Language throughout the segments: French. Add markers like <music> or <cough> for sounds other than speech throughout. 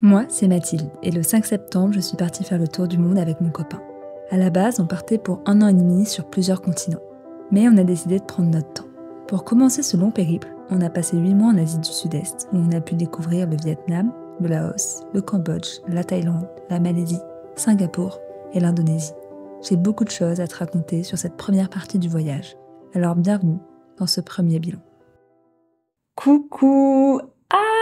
Moi, c'est Mathilde, et le 5 septembre, je suis partie faire le tour du monde avec mon copain. À la base, on partait pour un an et demi sur plusieurs continents, mais on a décidé de prendre notre temps. Pour commencer ce long périple, on a passé 8 mois en Asie du Sud-Est, où on a pu découvrir le Vietnam, le Laos, le Cambodge, la Thaïlande, la Malaisie, Singapour et l'Indonésie. J'ai beaucoup de choses à te raconter sur cette première partie du voyage, alors bienvenue dans ce premier bilan. Coucou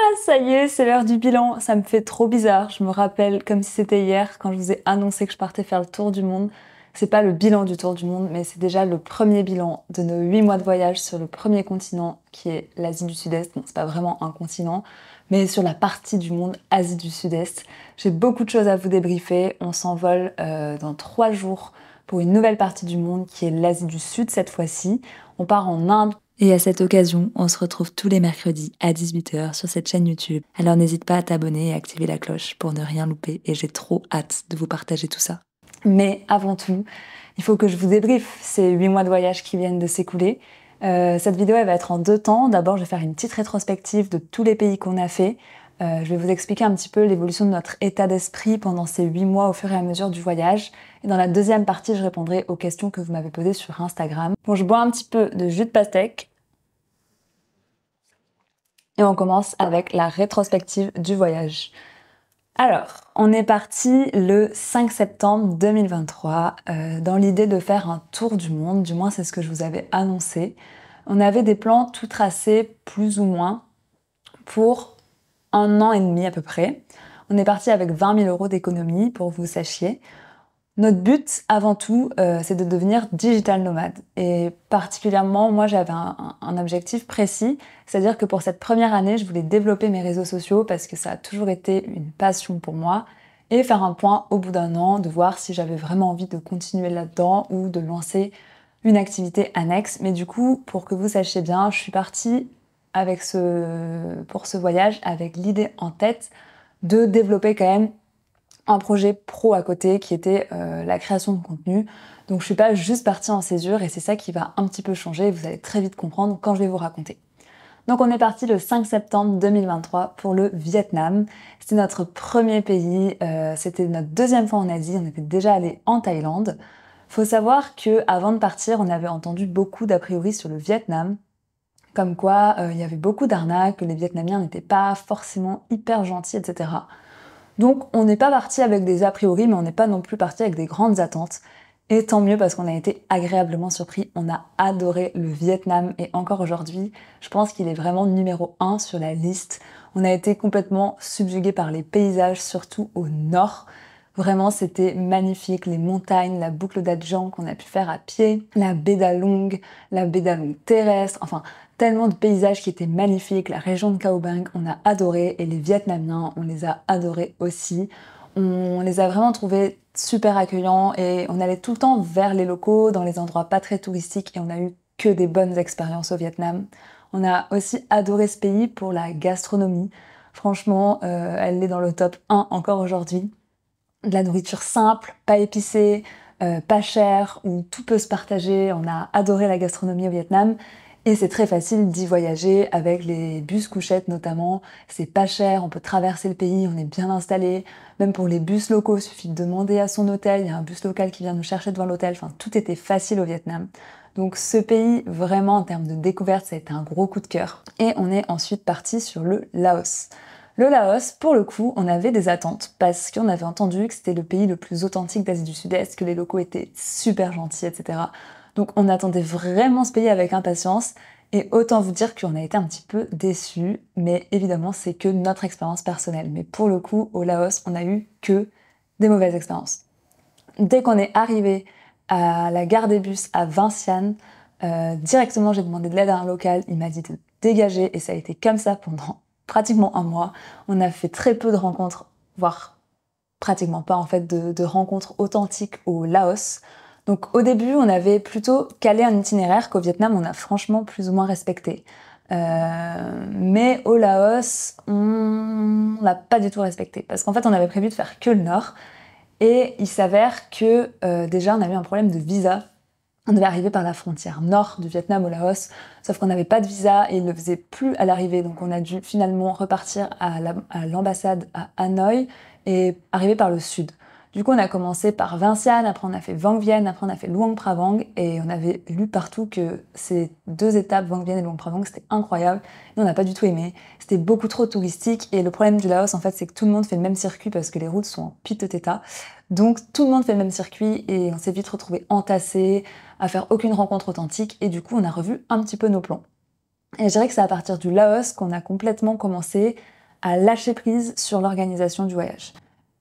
ah, ça y est, c'est l'heure du bilan. Ça me fait trop bizarre. Je me rappelle comme si c'était hier quand je vous ai annoncé que je partais faire le tour du monde. C'est pas le bilan du tour du monde, mais c'est déjà le premier bilan de nos 8 mois de voyage sur le premier continent qui est l'Asie du Sud-Est. Bon, c'est pas vraiment un continent, mais sur la partie du monde Asie du Sud-Est. J'ai beaucoup de choses à vous débriefer. On s'envole euh, dans 3 jours pour une nouvelle partie du monde qui est l'Asie du Sud cette fois-ci. On part en Inde et à cette occasion, on se retrouve tous les mercredis à 18h sur cette chaîne YouTube. Alors n'hésite pas à t'abonner et à activer la cloche pour ne rien louper et j'ai trop hâte de vous partager tout ça. Mais avant tout, il faut que je vous débriefe ces 8 mois de voyage qui viennent de s'écouler. Euh, cette vidéo elle va être en deux temps. D'abord, je vais faire une petite rétrospective de tous les pays qu'on a fait. Euh, je vais vous expliquer un petit peu l'évolution de notre état d'esprit pendant ces 8 mois au fur et à mesure du voyage. Et dans la deuxième partie, je répondrai aux questions que vous m'avez posées sur Instagram. Bon, je bois un petit peu de jus de pastèque. Et on commence avec la rétrospective du voyage. Alors, on est parti le 5 septembre 2023 euh, dans l'idée de faire un tour du monde, du moins c'est ce que je vous avais annoncé. On avait des plans tout tracés, plus ou moins, pour un an et demi à peu près. On est parti avec 20 000 euros d'économie pour vous sachiez. Notre but, avant tout, euh, c'est de devenir digital nomade. Et particulièrement, moi, j'avais un, objectif précis, c'est-à-dire que pour cette première année, je voulais développer mes réseaux sociaux parce que ça a toujours été une passion pour moi et faire un point au bout d'un an de voir si j'avais vraiment envie de continuer là-dedans ou de lancer une activité annexe. Mais du coup, pour que vous sachiez bien, je suis partie avec ce, pour ce voyage avec l'idée en tête de développer quand même un projet pro à côté qui était euh, la création de contenu. Donc je suis pas juste partie en césure et c'est ça qui va un petit peu changer. Vous allez très vite comprendre quand je vais vous raconter. Donc on est parti le 5 septembre 2023 pour le Vietnam. C'était notre premier pays, euh, c'était notre deuxième fois en Asie, on était déjà allé en Thaïlande. Faut savoir que avant de partir, on avait entendu beaucoup d'a priori sur le Vietnam, comme quoi euh, il y avait beaucoup d'arnaques, que les Vietnamiens n'étaient pas forcément hyper gentils, etc. Donc on n'est pas parti avec des a priori, mais on n'est pas non plus parti avec des grandes attentes. Et tant mieux parce qu'on a été agréablement surpris, on a adoré le Vietnam et encore aujourd'hui, je pense qu'il est vraiment numéro 1 sur la liste. On a été complètement subjugué par les paysages, surtout au nord. Vraiment, c'était magnifique. Les montagnes, la boucle d'Adjan qu'on a pu faire à pied, la baie d'Along, la baie d'Along terrestre. Enfin, tellement de paysages qui étaient magnifiques. La région de Cao Bang, on a adoré. Et les Vietnamiens, on les a adorés aussi. On les a vraiment trouvés super accueillants et on allait tout le temps vers les locaux, dans les endroits pas très touristiques et on a eu que des bonnes expériences au Vietnam. On a aussi adoré ce pays pour la gastronomie. Franchement, euh, elle est dans le top 1 encore aujourd'hui. De la nourriture simple, pas épicée, euh, pas chère, où tout peut se partager. On a adoré la gastronomie au Vietnam et c'est très facile d'y voyager avec les bus couchettes notamment. C'est pas cher, on peut traverser le pays, on est bien installé. Même pour les bus locaux, il suffit de demander à son hôtel, il y a un bus local qui vient nous chercher devant l'hôtel. Enfin, tout était facile au Vietnam. Donc ce pays, vraiment en termes de découverte, ça a été un gros coup de cœur. Et on est ensuite parti sur le Laos. Le Laos, pour le coup, on avait des attentes parce qu'on avait entendu que c'était le pays le plus authentique d'Asie du Sud-Est, que les locaux étaient super gentils, etc. Donc on attendait vraiment ce pays avec impatience. Et autant vous dire qu'on a été un petit peu déçus, mais évidemment c'est que notre expérience personnelle. Mais pour le coup, au Laos, on a eu que des mauvaises expériences. Dès qu'on est arrivé à la gare des bus à Vinciane, euh, directement j'ai demandé de l'aide à un local, il m'a dit de dégager et ça a été comme ça pendant <laughs> pratiquement un mois. On a fait très peu de rencontres, voire pratiquement pas en fait de rencontres authentiques au Laos. Donc au début, on avait plutôt calé un itinéraire qu'au Vietnam, on a franchement plus ou moins respecté. Euh, mais au Laos, on l'a pas du tout respecté parce qu'en fait, on avait prévu de faire que le nord et il s'avère que euh, déjà on avait un problème de visa. On devait arriver par la frontière nord du Vietnam au Laos, sauf qu'on n'avait pas de visa et il ne faisait plus à l'arrivée, donc on a dû finalement repartir à l'ambassade à, à Hanoï et arriver par le sud. Du coup, on a commencé par Vinciane, après on a fait Vangvienne, après on a fait Luang Prabang, et on avait lu partout que ces deux étapes, Vangvienne et Luang Prabang, c'était incroyable. Mais on n'a pas du tout aimé. C'était beaucoup trop touristique, et le problème du Laos, en fait, c'est que tout le monde fait le même circuit parce que les routes sont en piteux état. Donc, tout le monde fait le même circuit, et on s'est vite retrouvé entassé, à faire aucune rencontre authentique, et du coup, on a revu un petit peu nos plans. Et je dirais que c'est à partir du Laos qu'on a complètement commencé à lâcher prise sur l'organisation du voyage.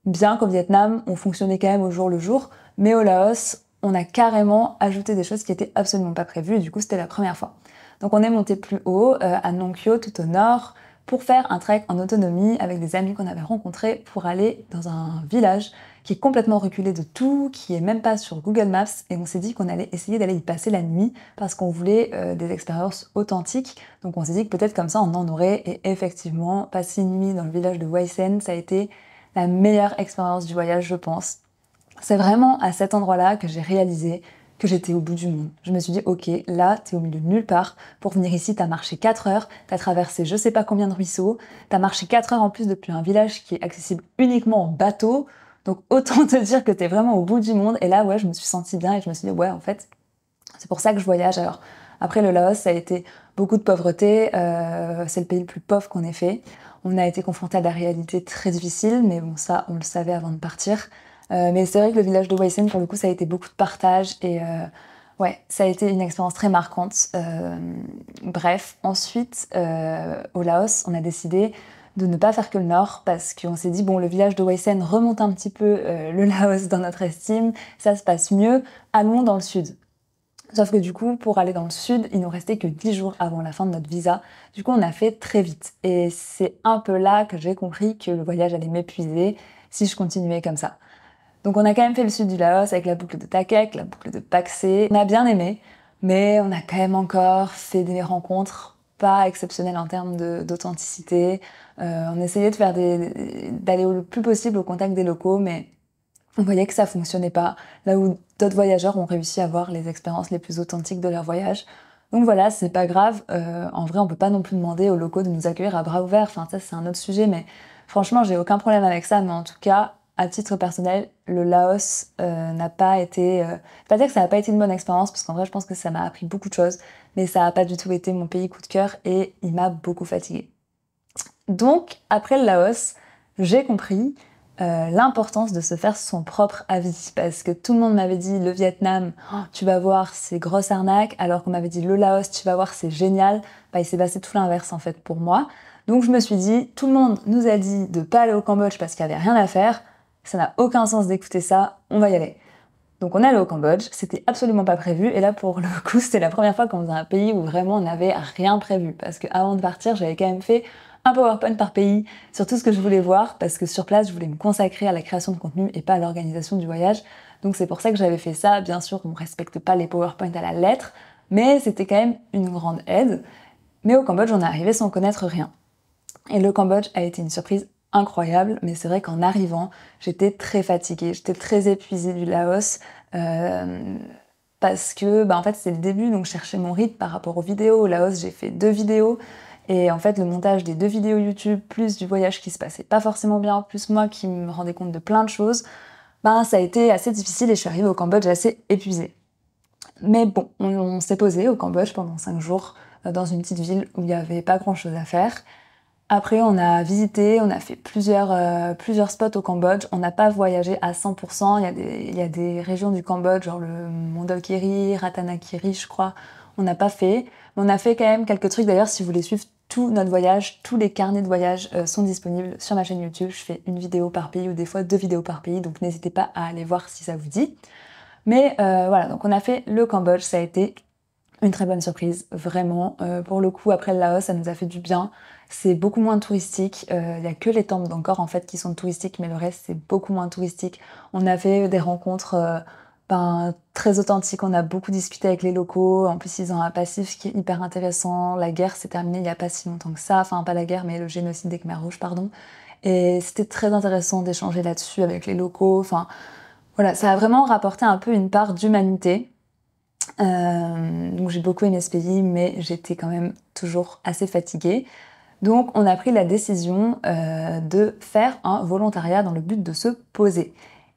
Bien qu'au Vietnam, on fonctionnait quand même au jour le jour, mais au Laos, on a carrément ajouté des choses qui étaient absolument pas prévues, du coup c'était la première fois. Donc on est monté plus haut, euh, à Nong tout au nord, pour faire un trek en autonomie avec des amis qu'on avait rencontrés pour aller dans un village qui est complètement reculé de tout, qui est même pas sur Google Maps, et on s'est dit qu'on allait essayer d'aller y passer la nuit parce qu'on voulait euh, des expériences authentiques. Donc on s'est dit que peut-être comme ça on en aurait, et effectivement, passer une nuit dans le village de Waisen, ça a été la meilleure expérience du voyage, je pense. C'est vraiment à cet endroit-là que j'ai réalisé que j'étais au bout du monde. Je me suis dit, ok, là, t'es au milieu de nulle part. Pour venir ici, t'as marché 4 heures, t'as traversé je sais pas combien de ruisseaux, t'as marché 4 heures en plus depuis un village qui est accessible uniquement en bateau. Donc autant te dire que t'es vraiment au bout du monde. Et là, ouais, je me suis sentie bien et je me suis dit, ouais, en fait, c'est pour ça que je voyage. Alors après, le Laos, ça a été beaucoup de pauvreté. Euh, c'est le pays le plus pauvre qu'on ait fait. On a été confronté à la réalité très difficile, mais bon, ça, on le savait avant de partir. Euh, mais c'est vrai que le village de Weissen, pour le coup, ça a été beaucoup de partage et euh, ouais, ça a été une expérience très marquante. Euh, bref, ensuite, au Laos, on a décidé de ne pas faire que le nord parce qu'on s'est dit bon le village de Weissen remonte un petit peu le Laos dans notre estime, ça se passe mieux, allons dans le sud. Sauf que du coup, pour aller dans le sud, il nous restait que dix jours avant la fin de notre visa. Du coup, on a fait très vite. Et c'est un peu là que j'ai compris que le voyage allait m'épuiser si je continuais comme ça. Donc on a quand même fait le sud du Laos avec la boucle de Takek, la boucle de Paxé. On a bien aimé, mais on a quand même encore fait des rencontres pas exceptionnelles en termes d'authenticité. Euh, on essayait de faire d'aller le plus possible au contact des locaux, mais on voyait que ça fonctionnait pas, là où d'autres voyageurs ont réussi à avoir les expériences les plus authentiques de leur voyage. Donc voilà, c'est pas grave. Euh, en vrai, on peut pas non plus demander aux locaux de nous accueillir à bras ouverts. Enfin, ça, c'est un autre sujet, mais franchement, j'ai aucun problème avec ça. Mais en tout cas, à titre personnel, le Laos euh, n'a pas été. Euh, pas dire que ça n'a pas été une bonne expérience, parce qu'en vrai, je pense que ça m'a appris beaucoup de choses, mais ça n'a pas du tout été mon pays coup de cœur et il m'a beaucoup fatigué. Donc, après le Laos, j'ai compris euh, l'importance de se faire son propre avis. Parce que tout le monde m'avait dit le Vietnam, oh, tu vas voir, c'est grosse arnaque, alors qu'on m'avait dit le Laos, tu vas voir, c'est génial. Bah, il s'est passé tout l'inverse en fait pour moi. Donc je me suis dit, tout le monde nous a dit de pas aller au Cambodge parce qu'il n'y avait rien à faire. Ça n'a aucun sens d'écouter ça, on va y aller. Donc on est allé au Cambodge, c'était absolument pas prévu, et là pour le coup <laughs> c'était la première fois qu'on faisait un pays où vraiment on n'avait rien prévu, parce que avant de partir j'avais quand même fait un PowerPoint par pays sur tout ce que je voulais voir parce que sur place, je voulais me consacrer à la création de contenu et pas à l'organisation du voyage. Donc c'est pour ça que j'avais fait ça. Bien sûr, on ne respecte pas les PowerPoints à la lettre, mais c'était quand même une grande aide. Mais au Cambodge, on est arrivé sans connaître rien. Et le Cambodge a été une surprise incroyable, mais c'est vrai qu'en arrivant, j'étais très fatiguée, j'étais très épuisée du Laos. Euh, parce que bah, en fait c'est le début donc je cherchais mon rythme par rapport aux vidéos. Au Laos j'ai fait deux vidéos, et en fait, le montage des deux vidéos YouTube, plus du voyage qui se passait pas forcément bien, plus moi qui me rendais compte de plein de choses, ben ça a été assez difficile et je suis arrivée au Cambodge assez épuisée. Mais bon, on, s'est posé au Cambodge pendant cinq jours euh, dans une petite ville où il n'y avait pas grand chose à faire. Après, on a visité, on a fait plusieurs, euh, plusieurs spots au Cambodge. On n'a pas voyagé à 100%. Il y, a des, il y, des, régions du Cambodge, genre le Mondokiri, Ratanakiri, je crois. On n'a pas fait. Mais on a fait quand même quelques trucs. D'ailleurs, si vous voulez suivre tout notre voyage, tous les carnets de voyage euh, sont disponibles sur ma chaîne YouTube. Je fais une vidéo par pays ou des fois deux vidéos par pays, donc n'hésitez pas à aller voir si ça vous dit. Mais euh, voilà, donc on a fait le Cambodge, ça a été une très bonne surprise, vraiment. Euh, pour le coup, après le Laos, ça nous a fait du bien. C'est beaucoup moins touristique. Il n'y a que les temples encore, en fait qui sont touristiques, mais le reste c'est beaucoup moins touristique. On a fait des rencontres ben, très authentique. On a beaucoup discuté avec les locaux. En plus, ils ont un passif qui est hyper intéressant. La guerre s'est terminée il n'y a pas si longtemps que ça. Enfin, pas la guerre, mais le génocide des Khmer Rouges, pardon. Et c'était très intéressant d'échanger là-dessus avec les locaux. Enfin, voilà, ça a vraiment rapporté un peu une part d'humanité. Euh, donc j'ai beaucoup aimé ce pays, mais j'étais quand même toujours assez fatiguée. Donc on a pris la décision euh, de faire un volontariat dans le but de se poser.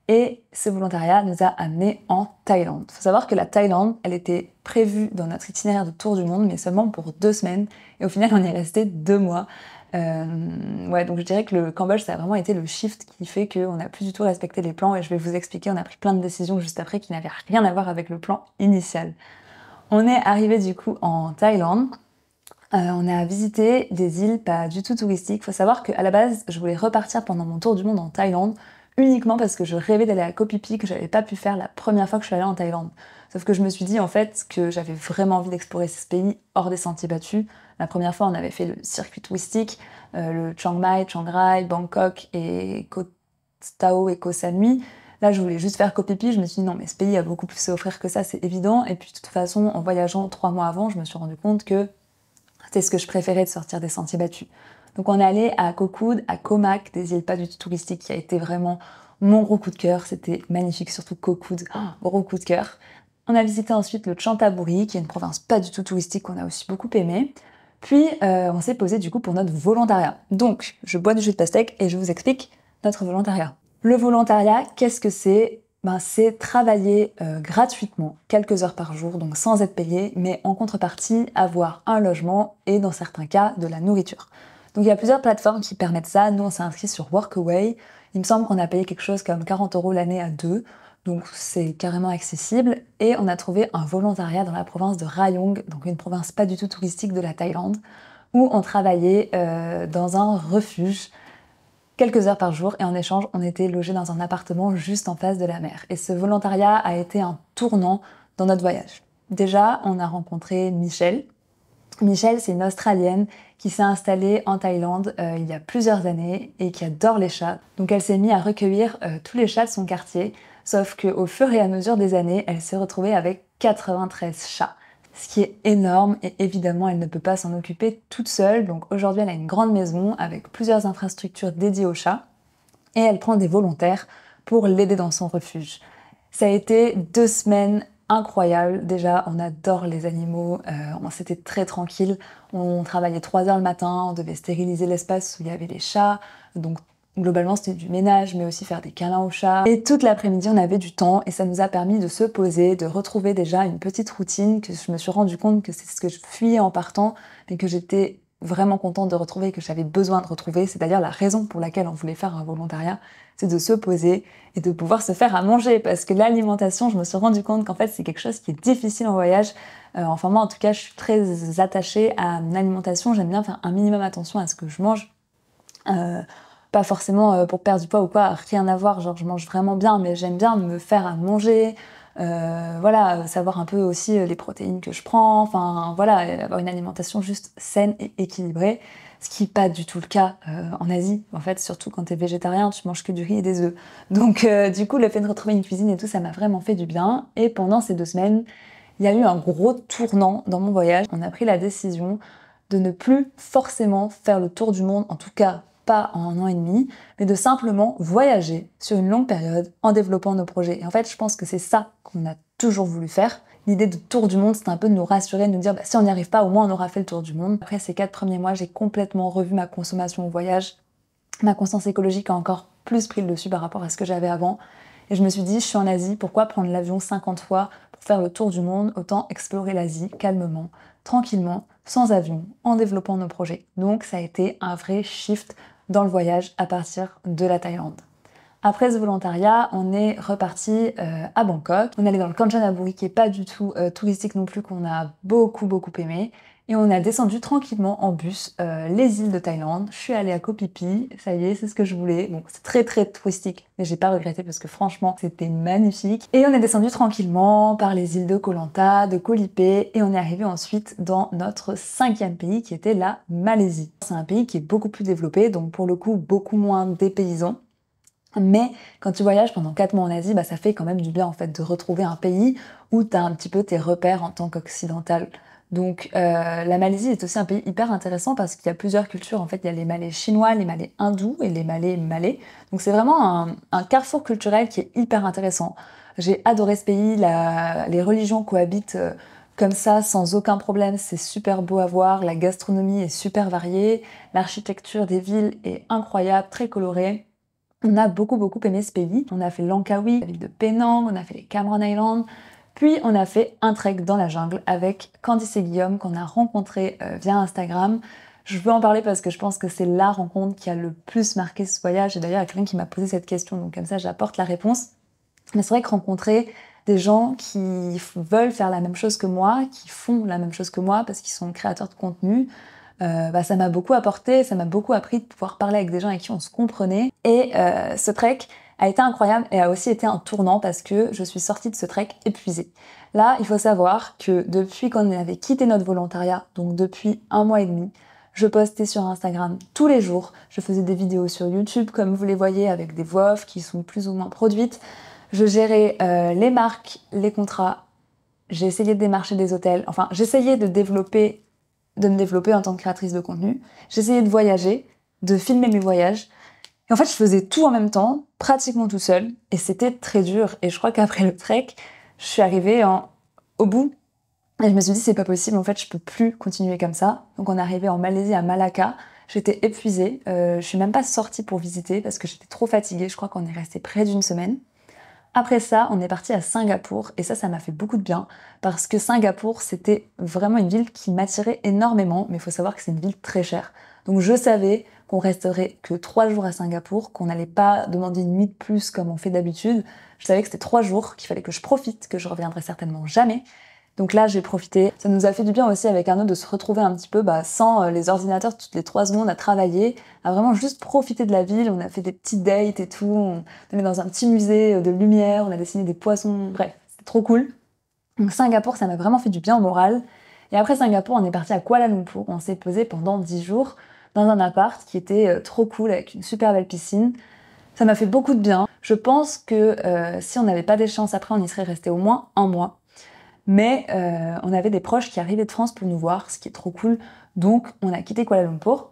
Et ce volontariat nous a amenés en Thaïlande. Il faut savoir que la Thaïlande, elle était prévue dans notre itinéraire de tour du monde, mais seulement pour deux semaines. Et au final, on y est resté deux mois. Euh, ouais, donc je dirais que le Cambodge, ça a vraiment été le shift qui fait qu'on n'a plus du tout respecté les plans. Et je vais vous expliquer, on a pris plein de décisions juste après qui n'avaient rien à voir avec le plan initial. On est arrivé du coup en Thaïlande. Euh, on a visité des îles pas du tout touristiques. Il Faut savoir qu'à la base, je voulais repartir pendant mon tour du monde en Thaïlande uniquement parce que je rêvais d'aller à Koh Phi Phi que j'avais pas pu faire la première fois que je suis allée en Thaïlande. Sauf que je me suis dit en fait que j'avais vraiment envie d'explorer ce pays hors des sentiers battus. La première fois, on avait fait le circuit touristique, euh, le Chiang Mai, Chiang Rai, Bangkok et Koh Tao et Koh Samui. Là, je voulais juste faire Koh Je me suis dit non, mais ce pays a beaucoup plus à offrir que ça, c'est évident. Et puis de toute façon, en voyageant trois mois avant, je me suis rendu compte que c'est ce que je préférais de sortir des sentiers battus. Donc on est allé à Cocoud, à Comac, des îles pas du tout touristiques, qui a été vraiment mon gros coup de cœur. C'était magnifique, surtout Cocoud, oh, gros coup de cœur. On a visité ensuite le Chantaburi, qui est une province pas du tout touristique qu'on a aussi beaucoup aimé. Puis euh, on s'est posé du coup pour notre volontariat. Donc je bois du jus de pastèque et je vous explique notre volontariat. Le volontariat, qu'est-ce que c'est ben, C'est travailler euh, gratuitement, quelques heures par jour, donc sans être payé, mais en contrepartie avoir un logement et dans certains cas de la nourriture. Donc il y a plusieurs plateformes qui permettent ça. Nous, on s'est inscrit sur Workaway. Il me semble qu'on a payé quelque chose comme 40 euros l'année à deux. Donc c'est carrément accessible. Et on a trouvé un volontariat dans la province de Rayong, donc une province pas du tout touristique de la Thaïlande, où on travaillait euh, dans un refuge quelques heures par jour et en échange on était logé dans un appartement juste en face de la mer. Et ce volontariat a été un tournant dans notre voyage. Déjà on a rencontré Michelle. Michelle, c'est une Australienne qui s'est installée en Thaïlande euh, il y a plusieurs années et qui adore les chats. Donc elle s'est mise à recueillir euh, tous les chats de son quartier, sauf qu'au fur et à mesure des années, elle s'est retrouvée avec 93 chats ce qui est énorme et évidemment elle ne peut pas s'en occuper toute seule. Donc aujourd'hui elle a une grande maison avec plusieurs infrastructures dédiées aux chats et elle prend des volontaires pour l'aider dans son refuge. Ça a été deux semaines incroyable. Déjà, on adore les animaux, euh, on s'était très tranquille. On travaillait 3 heures le matin, on devait stériliser l'espace où il y avait les chats. Donc globalement, c'était du ménage, mais aussi faire des câlins aux chats. Et toute l'après-midi, on avait du temps et ça nous a permis de se poser, de retrouver déjà une petite routine que je me suis rendu compte que c'est ce que je fuyais en partant, et que j'étais vraiment contente de retrouver et que j'avais besoin de retrouver, cest d'ailleurs la raison pour laquelle on voulait faire un volontariat, c'est de se poser et de pouvoir se faire à manger. Parce que l'alimentation, je me suis rendu compte qu'en fait, c'est quelque chose qui est difficile en voyage. Euh, enfin, moi, en tout cas, je suis très attachée à mon alimentation. J'aime bien faire un minimum attention à ce que je mange. Euh, pas forcément euh, pour perdre du poids ou quoi, rien à voir, genre je mange vraiment bien, mais j'aime bien me faire à manger, euh, voilà, euh, savoir un peu aussi euh, les protéines que je prends, enfin voilà, avoir une alimentation juste saine et équilibrée, ce qui n'est pas du tout le cas en Asie, en fait, surtout quand tu es végétarien, tu manges que du riz et des œufs. Donc du coup, le fait de retrouver une cuisine et tout, ça m'a vraiment fait du bien. Et pendant ces deux semaines, il y a eu un gros tournant dans mon voyage. On a pris la décision de ne plus forcément faire le tour du monde, en tout cas pas en un an et demi, mais de simplement voyager sur une longue période en développant nos projets. Et en fait, je pense que c'est ça qu'on a toujours voulu faire. L'idée de tour du monde, c'est un peu de nous rassurer, de nous dire bah, si on n'y arrive pas, au moins on aura fait le tour du monde. Après ces quatre premiers mois, j'ai complètement revu ma consommation au voyage. Ma conscience écologique a encore plus pris le dessus par rapport à ce que j'avais avant. Et je me suis dit, je suis en Asie, pourquoi prendre l'avion 50 fois pour faire le tour du monde Autant explorer l'Asie calmement, tranquillement, sans avion, en développant nos projets. Donc ça a été un vrai shift dans le voyage à partir de la Thaïlande. Après ce volontariat, on est reparti euh, à Bangkok. On est allé dans le Kanchanaburi qui est pas du tout euh, touristique non plus, qu'on a beaucoup beaucoup aimé. Et on a descendu tranquillement en bus euh, les îles de Thaïlande. Je suis allée à Koh Phi ça y est, c'est ce que je voulais. c'est très très touristique, mais j'ai pas regretté parce que franchement, c'était magnifique. Et on est descendu tranquillement par les îles de Koh Lanta, de Koh et on est arrivé ensuite dans notre cinquième pays qui était la Malaisie. C'est un pays qui est beaucoup plus développé, donc pour le coup beaucoup moins dépaysant. Mais quand tu voyages pendant 4 mois en Asie, bah, ça fait quand même du bien en fait de retrouver un pays où tu as un petit peu tes repères en tant qu'occidental. Donc euh, la Malaisie est aussi un pays hyper intéressant parce qu'il y a plusieurs cultures. En fait, il y a les Malais chinois, les Malais hindous et les Malais malais. Donc c'est vraiment un, carrefour culturel qui est hyper intéressant. J'ai adoré ce pays, les religions cohabitent euh, comme ça sans aucun problème, c'est super beau à voir, la gastronomie est super variée, l'architecture des villes est incroyable, très colorée. On a beaucoup beaucoup aimé ce pays. On a fait Langkawi, la ville de Penang, on a fait les Cameron Islands, puis on a fait un trek dans la jungle avec Candice et Guillaume qu'on a rencontré euh, via Instagram. Je veux en parler parce que je pense que c'est la rencontre qui a le plus marqué ce voyage. Et d'ailleurs, il y a quelqu'un qui m'a posé cette question, donc comme ça, j'apporte la réponse. Mais c'est vrai que rencontrer des gens qui veulent faire la même chose que moi, qui font la même chose que moi parce qu'ils sont créateurs de contenu, euh, bah, ça m'a beaucoup apporté, ça m'a beaucoup appris de pouvoir parler avec des gens avec qui on se comprenait. Et euh, ce trek, a été incroyable et a aussi été un tournant parce que je suis sortie de ce trek épuisée. Là, il faut savoir que depuis qu'on avait quitté notre volontariat, donc depuis un mois et demi, je postais sur Instagram tous les jours, je faisais des vidéos sur YouTube comme vous les voyez avec des voix qui sont plus ou moins produites, je gérais euh, les marques, les contrats, j'ai essayé de démarcher des hôtels, enfin j'essayais de développer, de me développer en tant que créatrice de contenu, j'essayais de voyager, de filmer mes voyages, et en fait, je faisais tout en même temps, pratiquement tout seul, et c'était très dur. Et je crois qu'après le trek, je suis arrivée en... au bout. Et je me suis dit, c'est pas possible, en fait, je peux plus continuer comme ça. Donc, on est arrivé en Malaisie, à Malacca. J'étais épuisée. Euh, je suis même pas sortie pour visiter parce que j'étais trop fatiguée. Je crois qu'on est resté près d'une semaine. Après ça, on est parti à Singapour et ça, ça m'a fait beaucoup de bien parce que Singapour, c'était vraiment une ville qui m'attirait énormément, mais il faut savoir que c'est une ville très chère. Donc je savais, qu'on resterait que trois jours à Singapour, qu'on n'allait pas demander une nuit de plus comme on fait d'habitude. Je savais que c'était trois jours, qu'il fallait que je profite, que je reviendrai certainement jamais. Donc là, j'ai profité. Ça nous a fait du bien aussi avec Arnaud de se retrouver un petit peu bah, sans euh, les ordinateurs toutes les trois secondes à travailler, à vraiment juste profiter de la ville. On a fait des petits dates et tout. On est dans un petit musée euh, de lumière, on a dessiné des poissons. Bref, c'était trop cool. Donc Singapour, ça m'a vraiment fait du bien au moral. Et après Singapour, on est parti à Kuala Lumpur. On s'est posé pendant dix jours dans un appart qui était euh, trop cool avec une super belle piscine. Ça m'a fait beaucoup de bien. Je pense que euh, si on n'avait pas des chances après, on y serait resté au moins un mois. Mais euh, on avait des proches qui arrivaient de France pour nous voir, ce qui est trop cool. Donc on a quitté Kuala Lumpur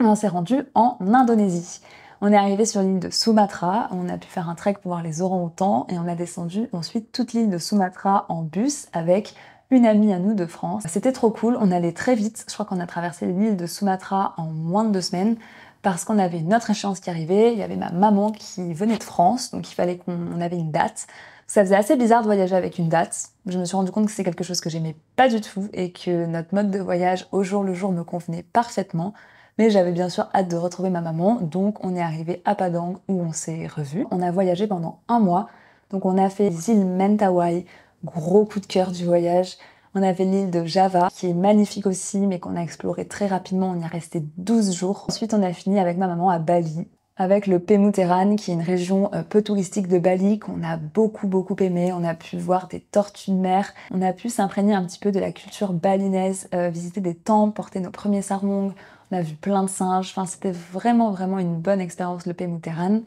et on s'est rendu en Indonésie. On est arrivé sur l'île de Sumatra, on a pu faire un trek pour voir les orangs outans et on a descendu ensuite toute l'île de Sumatra en bus avec une amie à nous de France. C'était trop cool, on allait très vite. Je crois qu'on a traversé l'île de Sumatra en moins de deux semaines parce qu'on avait notre échéance qui arrivait. Il y avait ma maman qui venait de France, donc il fallait qu'on avait une date. Ça faisait assez bizarre de voyager avec une date. Je me suis rendu compte que c'est quelque chose que j'aimais pas du tout et que notre mode de voyage au jour le jour me convenait parfaitement. Mais j'avais bien sûr hâte de retrouver ma maman, donc on est arrivé à Padang où on s'est revus. On a voyagé pendant un mois, donc on a fait les îles Mentawai, gros coup de cœur du voyage. On avait l'île de Java, qui est magnifique aussi, mais qu'on a exploré très rapidement. On y est resté 12 jours. Ensuite, on a fini avec ma maman à Bali, avec le Pemuteran, qui est une région euh, peu touristique de Bali qu'on a beaucoup beaucoup aimé. On a pu voir des tortues de mer, on a pu s'imprégner un petit peu de la culture balinaise, euh, visiter des temples, porter nos premiers sarongs, on a vu plein de singes. Enfin, c'était vraiment vraiment une bonne expérience le Pemuteran.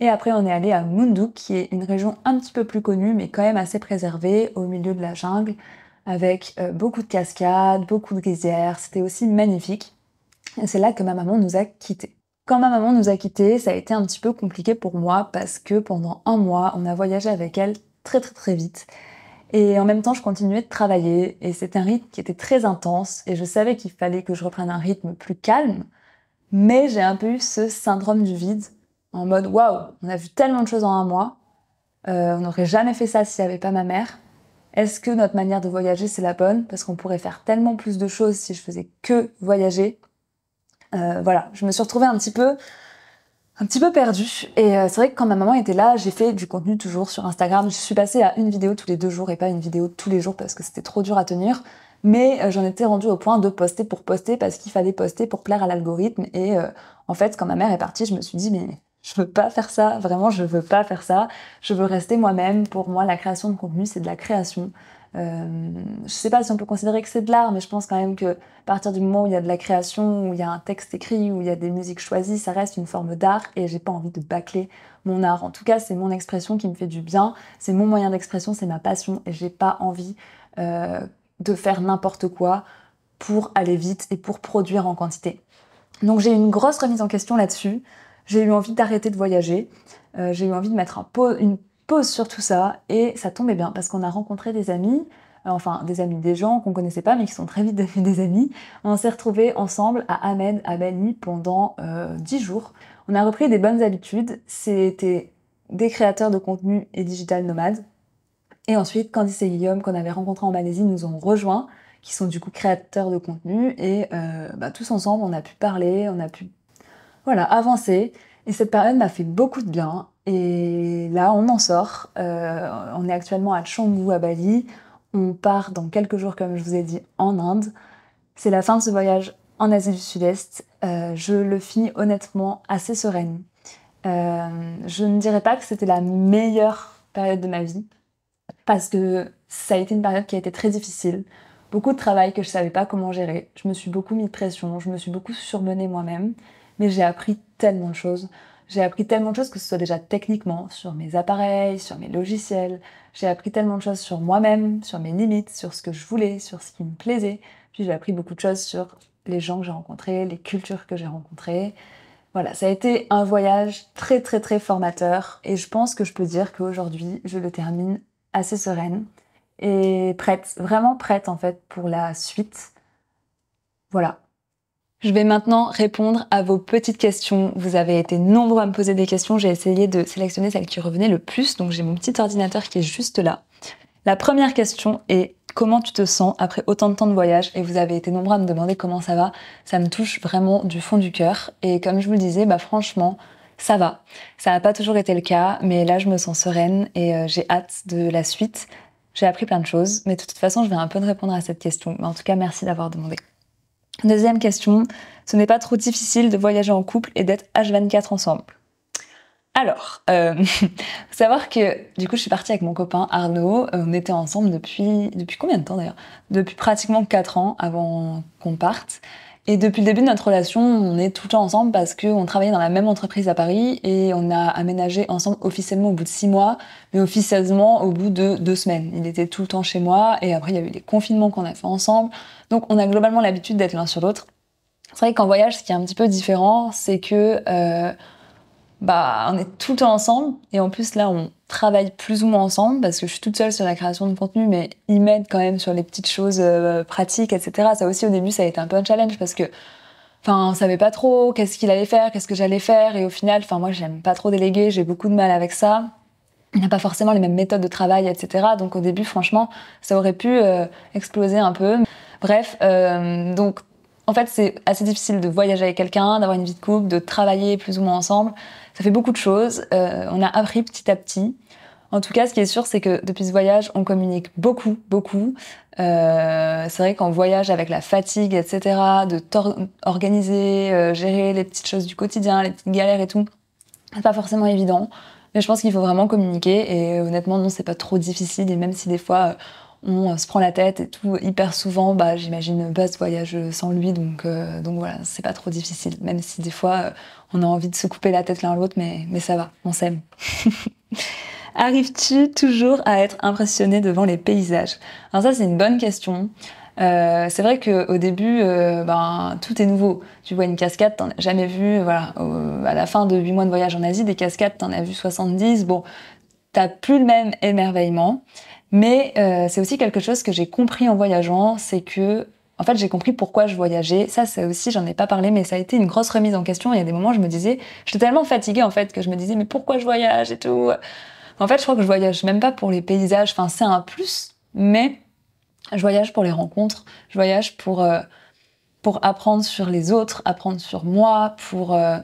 Et après, on est allé à Mundu, qui est une région un petit peu plus connue, mais quand même assez préservée, au milieu de la jungle, avec euh, beaucoup de cascades, beaucoup de rizières. C'était aussi magnifique. Et c'est là que ma maman nous a quittés. Quand ma maman nous a quittés, ça a été un petit peu compliqué pour moi parce que pendant un mois, on a voyagé avec elle très très très vite. Et en même temps, je continuais de travailler et c'était un rythme qui était très intense et je savais qu'il fallait que je reprenne un rythme plus calme. Mais j'ai un peu eu ce syndrome du vide en mode waouh, on a vu tellement de choses en un mois, euh, on n'aurait jamais fait ça s'il n'y avait pas ma mère. Est-ce que notre manière de voyager c'est la bonne Parce qu'on pourrait faire tellement plus de choses si je faisais que voyager. Euh, voilà, je me suis retrouvée un petit peu, un petit peu perdue. Et euh, c'est vrai que quand ma maman était là, j'ai fait du contenu toujours sur Instagram. Je suis passée à une vidéo tous les deux jours et pas une vidéo tous les jours parce que c'était trop dur à tenir. Mais j'en étais rendue au point de poster pour poster parce qu'il fallait poster pour plaire à l'algorithme. Et en fait, quand ma mère est partie, je me suis dit mais je veux pas faire ça, vraiment je veux pas faire ça, je veux rester moi-même, pour moi la création de contenu c'est de la création. Je euh, je sais pas si on peut considérer que c'est de l'art, mais je pense quand même que à partir du moment où il y a de la création, où il y a un texte écrit, où il y a des musiques choisies, ça reste une forme d'art et j'ai pas envie de bâcler mon art. En tout cas, c'est mon expression qui me fait du bien, c'est mon moyen d'expression, c'est ma passion et j'ai pas envie euh, de faire n'importe quoi pour aller vite et pour produire en quantité. Donc j'ai une grosse remise en question là-dessus j'ai eu envie d'arrêter de voyager, euh, j'ai eu envie de mettre une pause sur tout ça, et ça tombait bien parce qu'on a rencontré des amis, euh, enfin des amis, des gens qu'on connaissait pas mais qui sont très vite devenus des amis. On s'est retrouvés ensemble à Ahmed, à Bani pendant euh, dix jours. On a repris des bonnes habitudes, c'était des créateurs de contenu et digital nomades. Et ensuite, Candice et Guillaume, qu'on avait rencontrés en Malaisie, nous ont rejoints, qui sont du coup créateurs de contenu. Et bah, tous ensemble, on a pu parler, on a pu voilà, avancer. Et cette période m'a fait beaucoup de bien. Et là, on en sort. Euh, on est actuellement à Chonggu, à Bali. On part dans quelques jours, comme je vous ai dit, en Inde. C'est la fin de ce voyage en Asie du Sud-Est. Euh, je le finis honnêtement assez sereine. Euh, je ne dirais pas que c'était la meilleure période de ma vie, parce que ça a été une période qui a été très difficile. Beaucoup de travail que je ne savais pas comment gérer. Je me suis beaucoup mis de pression, je me suis beaucoup surmenée moi-même mais j'ai appris tellement de choses. J'ai appris tellement de choses, que ce soit déjà techniquement, sur mes appareils, sur mes logiciels. J'ai appris tellement de choses sur moi-même, sur mes limites, sur ce que je voulais, sur ce qui me plaisait. Puis j'ai appris beaucoup de choses sur les gens que j'ai rencontrés, les cultures que j'ai rencontrées. Voilà, ça a été un voyage très très très formateur et je pense que je peux dire qu'aujourd'hui, je le termine assez sereine et prête, vraiment prête en fait pour la suite. Voilà, je vais maintenant répondre à vos petites questions. Vous avez été nombreux à me poser des questions. J'ai essayé de sélectionner celles qui revenaient le plus. Donc j'ai mon petit ordinateur qui est juste là. La première question est comment tu te sens après autant de temps de voyage et vous avez été nombreux à me demander comment ça va. Ça me touche vraiment du fond du cœur. Et comme je vous le disais, bah franchement, ça va. Ça n'a pas toujours été le cas, mais là je me sens sereine et euh, j'ai hâte de la suite. J'ai appris plein de choses, mais de toute façon je vais un peu de répondre à cette question. Mais en tout cas, merci d'avoir demandé. Deuxième question, ce n'est pas trop difficile de voyager en couple et d'être H24 ensemble alors, euh, faut <laughs> savoir que du coup, je suis partie avec mon copain Arnaud. On était ensemble depuis depuis combien de temps d'ailleurs Depuis pratiquement 4 ans avant qu'on parte. Et depuis le début de notre relation, on est tout le temps ensemble parce qu'on travaillait dans la même entreprise à Paris et on a aménagé ensemble officiellement au bout de six mois, mais officieusement au bout de deux semaines. Il était tout le temps chez moi et après il y a eu les confinements qu'on a fait ensemble. Donc on a globalement l'habitude d'être l'un sur l'autre. C'est vrai qu'en voyage, ce qui est un petit peu différent, c'est que euh, bah on est tout le temps ensemble et en plus là on, travaillent plus ou moins ensemble parce que je suis toute seule sur la création de contenu, mais ils m'aident quand même sur les petites choses euh, pratiques, etc. Ça aussi, au début, ça a été un peu un challenge parce que Enfin, on savait pas trop qu'est-ce qu'il allait faire, qu'est-ce que j'allais faire, et au final, enfin moi, j'aime pas trop déléguer, j'ai beaucoup de mal avec ça. On a pas forcément les mêmes méthodes de travail, etc. Donc au début, franchement, ça aurait pu euh, exploser un peu. Bref, euh, donc en fait, c'est assez difficile de voyager avec quelqu'un, d'avoir une vie de couple, de travailler plus ou moins ensemble. Ça fait beaucoup de choses. Euh, on a appris petit à petit. En tout cas, ce qui est sûr, c'est que depuis ce voyage, on communique beaucoup, beaucoup. Euh, c'est vrai qu'en voyage, avec la fatigue, etc., de t'organiser, euh, gérer les petites choses du quotidien, les petites galères et tout, c'est pas forcément évident. Mais je pense qu'il faut vraiment communiquer. Et honnêtement, non, c'est pas trop difficile. Et même si des fois, on se prend la tête et tout hyper souvent. Bah, j'imagine pas ce voyage sans lui, donc, euh, donc voilà, c'est pas trop difficile. Même si des fois, euh, on a envie de se couper la tête l'un l'autre, mais, ça va, on s'aime. <laughs> Arrives-tu toujours à être impressionné devant les paysages Alors ça, c'est une bonne question. Euh, c'est vrai qu'au début, ben, tout est nouveau. Tu vois une cascade, t'en as jamais vu. Voilà, à la fin de 8 mois de voyage en Asie, des cascades, t'en as vu 70. Bon, t'as plus le même émerveillement. Mais euh, c'est aussi quelque chose que j'ai compris en voyageant, c'est que en fait, j'ai compris pourquoi je voyageais. Ça, ça aussi, j'en ai pas parlé, mais ça a été une grosse remise en question. Il y a des moments, je me disais, j'étais tellement fatiguée, en fait, que je me disais, mais pourquoi je voyage et tout? En fait, je crois que je voyage même pas pour les paysages. Enfin, c'est un plus, mais je voyage pour les rencontres. Je voyage pour, euh, pour apprendre sur les autres, apprendre sur moi, pour euh,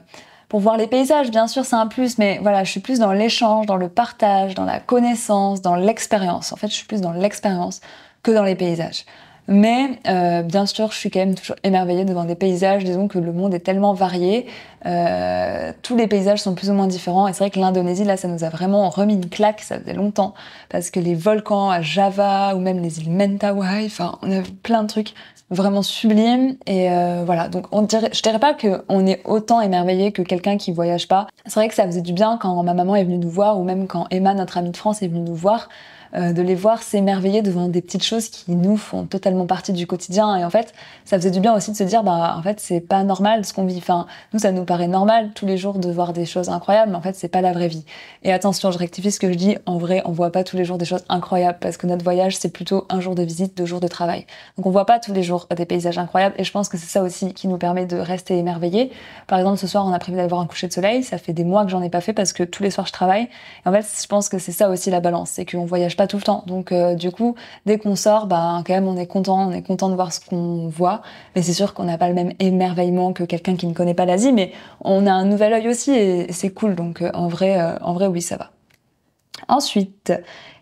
pour voir les paysages, bien sûr, c'est un plus, mais voilà, je suis plus dans l'échange, dans le partage, dans la connaissance, dans l'expérience. En fait, je suis plus dans l'expérience que dans les paysages. Mais euh, bien sûr, je suis quand même toujours émerveillée devant des paysages. Disons que le monde est tellement varié, euh, tous les paysages sont plus ou moins différents. Et c'est vrai que l'Indonésie, là, ça nous a vraiment remis une claque. Ça faisait longtemps parce que les volcans à Java ou même les îles Mentawai, enfin, on a plein de trucs vraiment sublime. Et euh, voilà, donc on dirait, je dirais pas on est autant émerveillé que quelqu'un qui voyage pas. C'est vrai que ça faisait du bien quand ma maman est venue nous voir, ou même quand Emma, notre amie de France, est venue nous voir. Euh, de les voir s'émerveiller devant des petites choses qui nous font totalement partie du quotidien. Et en fait, ça faisait du bien aussi de se dire, bah, en fait, c'est pas normal ce qu'on vit. Enfin, nous, ça nous paraît normal tous les jours de voir des choses incroyables, mais en fait, c'est pas la vraie vie. Et attention, je rectifie ce que je dis. En vrai, on voit pas tous les jours des choses incroyables parce que notre voyage, c'est plutôt un jour de visite, deux jours de travail. Donc, on voit pas tous les jours des paysages incroyables. Et je pense que c'est ça aussi qui nous permet de rester émerveillés. Par exemple, ce soir, on a prévu d'aller un coucher de soleil. Ça fait des mois que j'en ai pas fait parce que tous les soirs, je travaille. Et en fait, je pense que c'est ça aussi la balance. C'est qu'on voyage pas tout le temps. Donc euh, du coup, dès qu'on sort, ben, quand même, on est content, on est content de voir ce qu'on voit. Mais c'est sûr qu'on n'a pas le même émerveillement que quelqu'un qui ne connaît pas l'Asie, mais on a un nouvel œil aussi et c'est cool. Donc euh, en vrai, euh, en vrai, oui, ça va. Ensuite,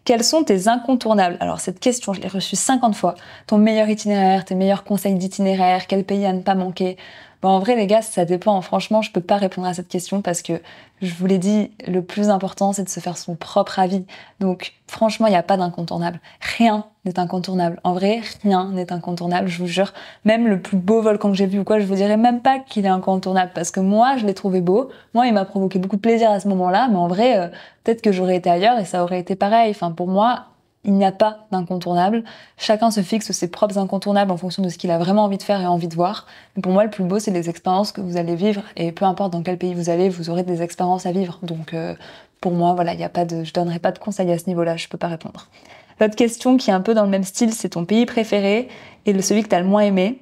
quels sont tes incontournables Alors cette question, je l'ai reçue 50 fois. Ton meilleur itinéraire, tes meilleurs conseils d'itinéraire, quel pays à ne pas manquer en vrai, les gars, ça dépend. Franchement, je peux pas répondre à cette question parce que je vous l'ai dit, le plus important, c'est de se faire son propre avis. Donc, franchement, il n'y a pas d'incontournable. Rien n'est incontournable. En vrai, rien n'est incontournable, je vous jure. Même le plus beau volcan que j'ai vu ou quoi, je vous dirais même pas qu'il est incontournable parce que moi, je l'ai trouvé beau. Moi, il m'a provoqué beaucoup de plaisir à ce moment-là, mais en vrai, euh, peut-être que j'aurais été ailleurs et ça aurait été pareil. Enfin, pour moi, il n'y a pas d'incontournable. Chacun se fixe ses propres incontournables en fonction de ce qu'il a vraiment envie de faire et envie de voir. Mais pour moi, le plus beau, c'est les expériences que vous allez vivre. Et peu importe dans quel pays vous allez, vous aurez des expériences à vivre. Donc, euh, pour moi, voilà, il a pas de, je donnerai pas de conseils à ce niveau-là. Je peux pas répondre. L'autre question qui est un peu dans le même style, c'est ton pays préféré et celui que tu as le moins aimé.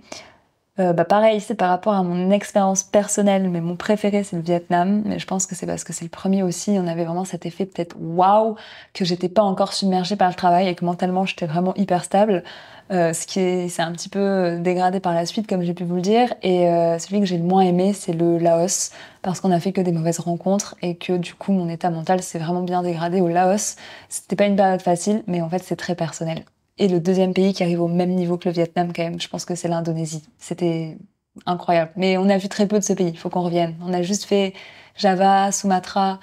Euh, bah pareil, c'est par rapport à mon expérience personnelle, mais mon préféré c'est le Vietnam, mais je pense que c'est parce que c'est le premier aussi, on avait vraiment cet effet peut-être waouh, que j'étais pas encore submergée par le travail et que mentalement j'étais vraiment hyper stable, euh, ce qui s'est un petit peu euh, dégradé par la suite comme j'ai pu vous le dire, et celui que j'ai le moins aimé c'est le Laos, parce qu'on a fait que des mauvaises rencontres et que du coup mon état mental s'est vraiment bien dégradé au Laos, c'était pas une période facile, mais en fait c'est très personnel. Et le deuxième pays qui arrive au même niveau que le Vietnam, quand même, je pense que c'est l'Indonésie. C'était incroyable. Mais on a vu très peu de ce pays, il faut qu'on revienne. On a juste fait Java, Sumatra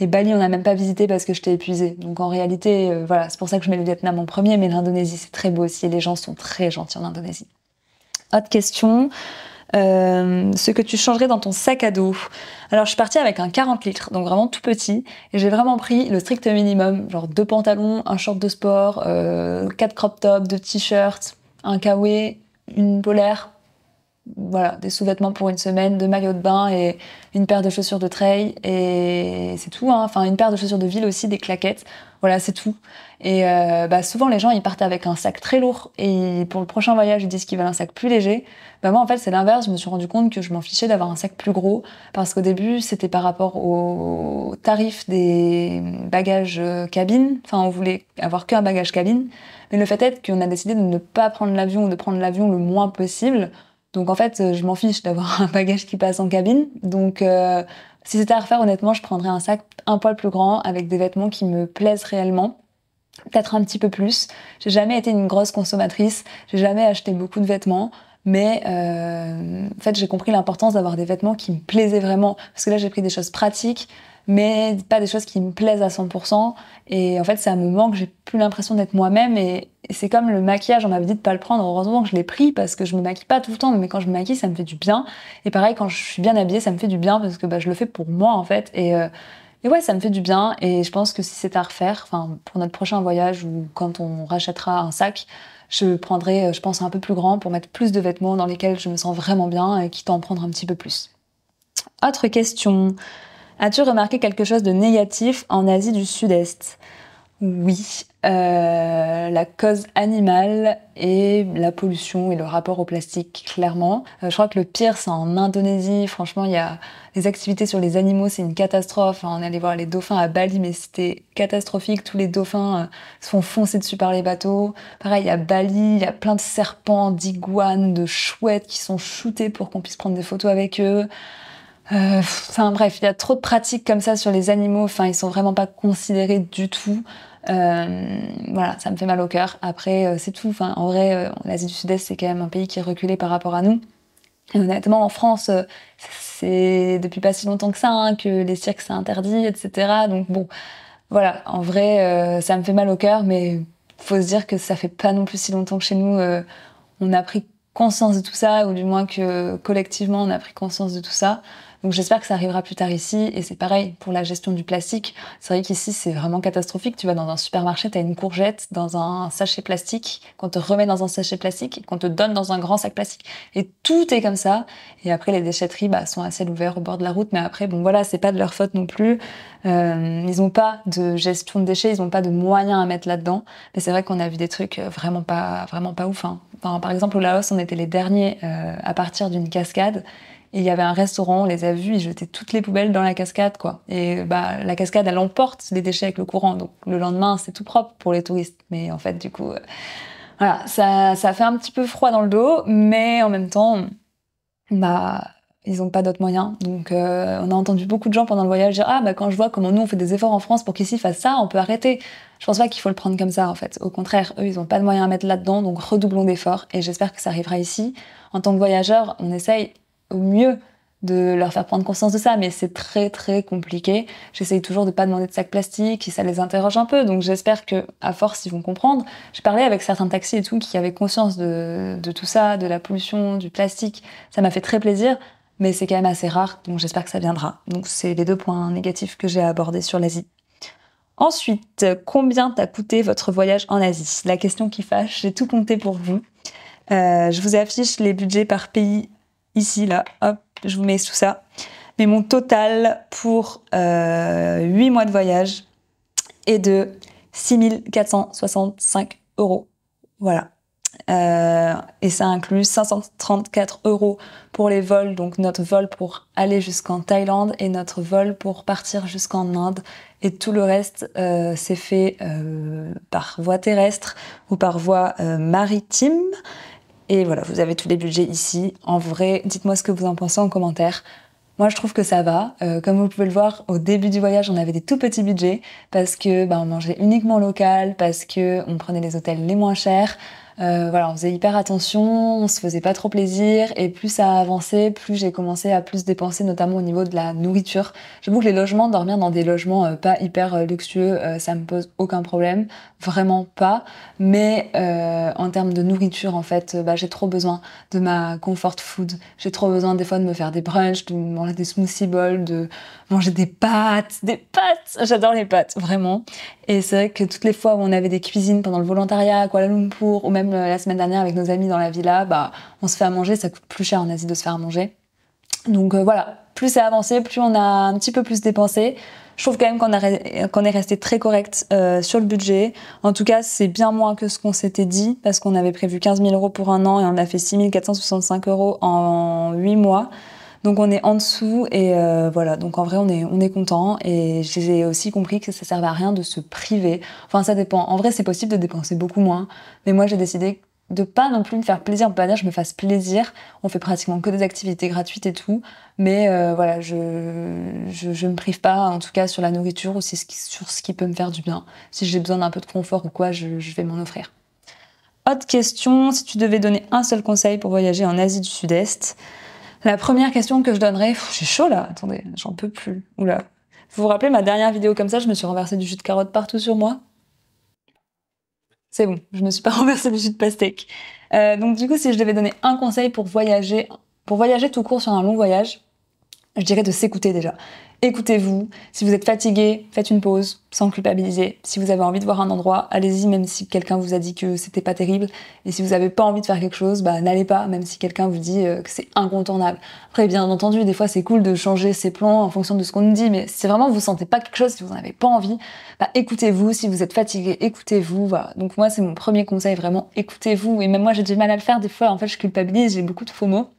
et Bali, on n'a même pas visité parce que j'étais épuisée. Donc en réalité, euh, voilà, c'est pour ça que je mets le Vietnam en premier, mais l'Indonésie, c'est très beau aussi. Et les gens sont très gentils en Indonésie. Autre question. Euh, ce que tu changerais dans ton sac à dos. Alors je suis partie avec un 40 litres, donc vraiment tout petit, et j'ai vraiment pris le strict minimum, genre deux pantalons, un short de sport, euh, quatre crop tops, deux t-shirts, un kawé, une polaire, voilà, des sous-vêtements pour une semaine, deux maillots de bain et une paire de chaussures de trail et c'est tout. Hein. Enfin, une paire de chaussures de ville aussi, des claquettes. Voilà, c'est tout. Et euh, bah, souvent, les gens, ils partent avec un sac très lourd et pour le prochain voyage, ils disent qu'ils veulent un sac plus léger. Bah, moi, en fait, c'est l'inverse. Je me suis rendu compte que je m'en fichais d'avoir un sac plus gros parce qu'au début, c'était par rapport au tarif des bagages euh, cabine. Enfin, on voulait avoir qu'un bagage cabine. Mais le fait est qu'on a décidé de ne pas prendre l'avion ou de prendre l'avion le moins possible donc en fait, euh, je m'en fiche d'avoir <laughs> un bagage qui passe en cabine. Donc euh, si c'était à refaire, honnêtement, je prendrais un sac un poil plus grand avec des vêtements qui me plaisent réellement. Peut-être un petit peu plus. J'ai jamais été une grosse consommatrice. J'ai jamais acheté beaucoup de vêtements. Mais euh, en fait, j'ai compris l'importance d'avoir des vêtements qui me plaisaient vraiment. Parce que là, j'ai pris des choses pratiques, mais pas des choses qui me plaisent à 100%. Et en fait, c'est un moment que j'ai plus l'impression d'être moi-même. Et c'est comme le maquillage, on m'avait dit de pas le prendre. Heureusement que je l'ai pris parce que je me maquille pas tout le temps, mais quand je me maquille, ça me fait du bien. Et pareil, quand je suis bien habillée, ça me fait du bien parce que bah, je le fais pour moi en fait. Et, euh, et ouais, ça me fait du bien. Et je pense que si c'est à refaire, enfin, pour notre prochain voyage ou quand on rachètera un sac, je prendrai, euh, je pense, un peu plus grand pour mettre plus de vêtements dans lesquels je me sens vraiment bien et quitte à en prendre un petit peu plus. Autre question. As-tu remarqué quelque chose de négatif en Asie du Sud-Est Oui, euh, la cause animale et la pollution et le rapport au plastique, clairement. Euh, je crois que le pire, c'est en Indonésie. Franchement, il y a les activités sur les animaux, c'est une catastrophe. on est allé voir les dauphins à Bali, mais c'était catastrophique. Tous les dauphins sont euh, se font foncer dessus par les bateaux. Pareil, à Bali, il y a plein de serpents, d'iguanes, de chouettes qui sont shootés pour qu'on puisse prendre des photos avec eux. Euh, enfin bref, il y a trop de pratiques comme ça sur les animaux. Enfin, ils sont vraiment pas considérés du tout. Euh, voilà, ça me fait mal au cœur. Après, euh, c'est tout. en vrai, euh, l'Asie du Sud-Est, c'est quand même un pays qui est reculé par rapport à nous. Et honnêtement, en France, c'est depuis pas si longtemps que ça hein, que les cirques, c'est interdit, etc. Donc bon, voilà, en vrai, ça me fait mal au cœur, mais faut se dire que ça fait pas non plus si longtemps que chez nous, on a pris conscience de tout ça, ou du moins que collectivement, on a pris conscience de tout ça. Donc j'espère que ça arrivera plus tard ici. Et c'est pareil pour la gestion du plastique. C'est vrai qu'ici, c'est vraiment catastrophique. Tu vas dans un supermarché, tu as une courgette dans un sachet plastique, qu'on te remet dans un sachet plastique, qu'on te donne dans un grand sac plastique. Et tout est comme ça. Et après, les déchetteries bah, sont assez ouvertes au bord de la route. Mais après, bon voilà, c'est pas de leur faute non plus. Euh, ils n'ont pas de gestion de déchets, ils n'ont pas de moyens à mettre là-dedans. Mais c'est vrai qu'on a vu des trucs euh, vraiment pas, vraiment pas ouf. Hein. par exemple, au Laos, on était les derniers euh, à partir d'une cascade il y avait un restaurant, on les a vus, ils jetaient toutes les poubelles dans la cascade, quoi. Et bah, la cascade, elle emporte les déchets avec le courant, donc le lendemain, c'est tout propre pour les touristes. Mais en fait, du coup, euh, voilà, ça, ça fait un petit peu froid dans le dos, mais en même temps, bah, ils n'ont pas d'autres moyens. Donc, euh, on a entendu beaucoup de gens pendant le voyage dire Ah, bah, quand je vois comment nous, on fait des efforts en France pour qu'ici fassent ça, on peut arrêter. Je pense pas qu'il faut le prendre comme ça, en fait. Au contraire, eux, ils n'ont pas de moyens à mettre là-dedans, donc redoublons d'efforts. Et j'espère que ça arrivera ici. En tant que voyageur, on essaye au mieux de leur faire prendre conscience de ça, mais c'est très très compliqué. J'essaye toujours de pas demander de sac plastique, et ça les interroge un peu, donc j'espère que à force ils vont comprendre. J'ai parlé avec certains taxis et tout qui avaient conscience de, tout ça, de la pollution, du plastique. Ça m'a fait très plaisir, mais c'est quand même assez rare, donc j'espère que ça viendra. Donc c'est les deux points négatifs que j'ai abordés sur l'Asie. Ensuite, combien t'a coûté votre voyage en Asie La question qui fâche, j'ai tout compté pour vous. Euh, je vous affiche les budgets par pays ici, là, hop, je vous mets tout ça. Mais mon total pour 8 euh, mois de voyage est de 6465 euros. Voilà. Euh, et ça inclut 534 euros pour les vols, donc notre vol pour aller jusqu'en Thaïlande et notre vol pour partir jusqu'en Inde. Et tout le reste, euh, c'est fait par voie terrestre ou par voie maritime. Et voilà, vous avez tous les budgets ici. En vrai, dites-moi ce que vous en pensez en commentaire. Moi, je trouve que ça va. Euh, comme vous pouvez le voir, au début du voyage, on avait des tout petits budgets parce que bah, on mangeait uniquement local, parce que on prenait les hôtels les moins chers, euh, voilà, on faisait hyper attention, on se faisait pas trop plaisir. Et plus ça avançait, plus j'ai commencé à plus dépenser, notamment au niveau de la nourriture. J'avoue que les logements, dormir dans des logements euh, pas hyper euh, luxueux, ça me pose aucun problème, vraiment pas. Mais en termes de nourriture, en fait, bah, j'ai trop besoin de ma comfort food. J'ai trop besoin des fois de me faire des brunchs, de manger des smoothie bowls, de manger des pâtes, des pâtes. J'adore les pâtes, vraiment. Et c'est vrai que toutes les fois où on avait des cuisines pendant le volontariat à Kuala Lumpur ou même euh, la semaine dernière avec nos amis dans la villa, bah on se fait à manger. Ça coûte plus cher en Asie de se faire à manger. Donc euh, voilà, plus c'est avancé, plus on a un petit peu plus dépensé. Je trouve quand même qu'on est resté très correct euh, sur le budget. En tout cas, c'est bien moins que ce qu'on s'était dit parce qu'on avait prévu 15 000 euros pour un an et on a fait 6 465 euros en 8 mois. Donc on est en dessous et euh, voilà, donc en vrai on est, on est content et j'ai aussi compris que ça servait à rien de se priver. Enfin ça dépend, en vrai c'est possible de dépenser beaucoup moins, mais moi j'ai décidé de pas non plus me faire plaisir, pas dire je me fasse plaisir, on fait pratiquement que des activités gratuites et tout, mais euh, voilà, je, ne me prive pas en tout cas sur la nourriture ou sur ce qui peut me faire du bien. Si j'ai besoin d'un peu de confort ou quoi, je vais m'en offrir. Autre question, si tu devais donner un seul conseil pour voyager en Asie du Sud-Est, la première question que je donnerais, C'est chaud là, attendez, j'en peux plus. Oula. Vous vous rappelez ma dernière vidéo comme ça, je me suis renversé du jus de carotte partout sur moi C'est bon, je me suis pas <laughs> renversé du jus de pastèque. Euh, donc du coup, si je devais donner un conseil pour voyager, pour voyager tout court sur un long voyage, je dirais de s'écouter déjà. Écoutez-vous. Si vous êtes fatigué, faites une pause sans culpabiliser. Si vous avez envie de voir un endroit, allez-y même si quelqu'un vous a dit que c'était pas terrible. Et si vous n'avez pas envie de faire quelque chose, bah, n'allez pas même si quelqu'un vous dit euh, que c'est incontournable. Après, bien entendu, des fois c'est cool de changer ses plans en fonction de ce qu'on nous dit, mais si vraiment vous sentez pas quelque chose, si vous n'avez pas envie, bah, écoutez-vous. Si vous êtes fatigué, écoutez-vous. Donc moi, c'est mon premier conseil, vraiment écoutez-vous. Et même moi, j'ai du mal à le faire des fois. En fait, je culpabilise, j'ai beaucoup de faux mots.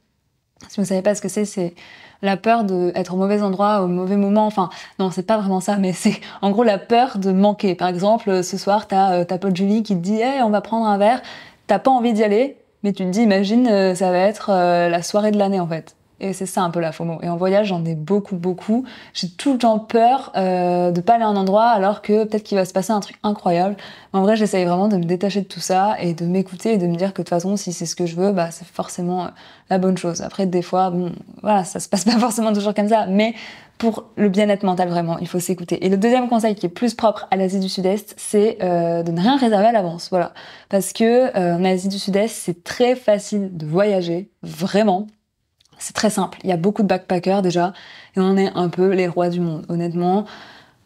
Si vous ne savez pas ce que c'est, c'est la peur d'être au mauvais endroit au mauvais moment. Enfin, non, c'est pas vraiment ça, mais c'est en gros la peur de manquer. Par exemple, ce soir, t'as euh, ta pote Julie qui te dit hey, on va prendre un verre. T'as pas envie d'y aller, mais tu te dis imagine, euh, ça va être euh, la soirée de l'année en fait. Et c'est ça un peu la FOMO. Et en voyage, j'en ai beaucoup, beaucoup. J'ai tout le temps peur euh, de pas aller à un endroit alors que peut-être qu'il va se passer un truc incroyable. en vrai, j'essaye vraiment de me détacher de tout ça et de m'écouter et de me dire que de toute façon, si c'est ce que je veux, bah, c'est forcément euh, la bonne chose. Après, des fois, bon, voilà, ça se passe <laughs> pas forcément toujours comme ça. Mais pour le bien-être mental, vraiment, il faut s'écouter. Et le deuxième conseil qui est plus propre à l'Asie du Sud-Est, c'est euh, de ne rien réserver à l'avance. Voilà. Parce que euh, en Asie du Sud-Est, c'est très facile de voyager, vraiment. C'est très simple. Il y a beaucoup de backpackers déjà et on est un peu les rois du monde, honnêtement.